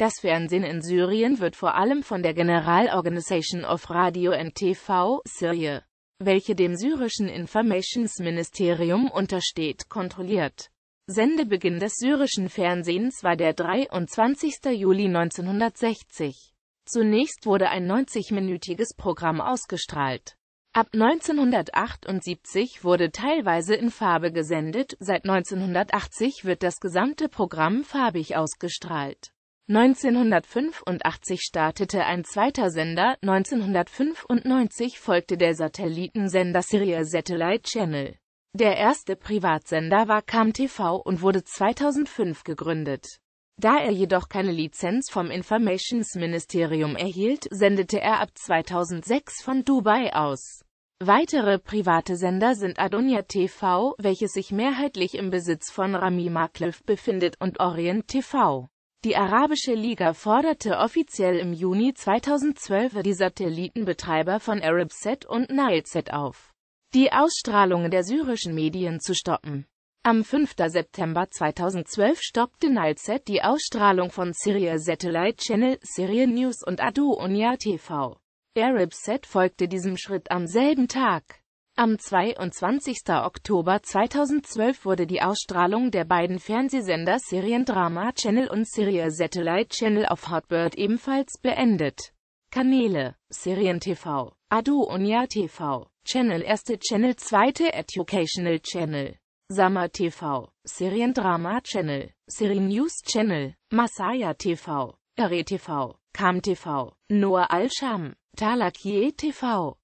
Das Fernsehen in Syrien wird vor allem von der General Organization of Radio and TV, Syrie, welche dem syrischen Informationsministerium untersteht, kontrolliert. Sendebeginn des syrischen Fernsehens war der 23. Juli 1960. Zunächst wurde ein 90-minütiges Programm ausgestrahlt. Ab 1978 wurde teilweise in Farbe gesendet, seit 1980 wird das gesamte Programm farbig ausgestrahlt. 1985 startete ein zweiter Sender, 1995 folgte der Satellitensender Syria Satellite Channel. Der erste Privatsender war KAM TV und wurde 2005 gegründet. Da er jedoch keine Lizenz vom Informationsministerium erhielt, sendete er ab 2006 von Dubai aus. Weitere private Sender sind Adonia TV, welches sich mehrheitlich im Besitz von Rami Makhlev befindet, und Orient TV. Die Arabische Liga forderte offiziell im Juni 2012 die Satellitenbetreiber von Arabset und Nilesat auf, die Ausstrahlungen der syrischen Medien zu stoppen. Am 5. September 2012 stoppte Nilesat die Ausstrahlung von Syria Satellite Channel, Syria News und Adu Unia TV. Arabset folgte diesem Schritt am selben Tag. Am 22. Oktober 2012 wurde die Ausstrahlung der beiden Fernsehsender Seriendrama Channel und Serie Satellite Channel auf Hotbird ebenfalls beendet. Kanäle, Serien TV, Adonia TV, Channel 1. Channel 2. Educational Channel, Summer TV, Seriendrama Channel, Serien News Channel, Masaya TV, RE TV, Kam TV, Noah Al-Sham, Talakie TV,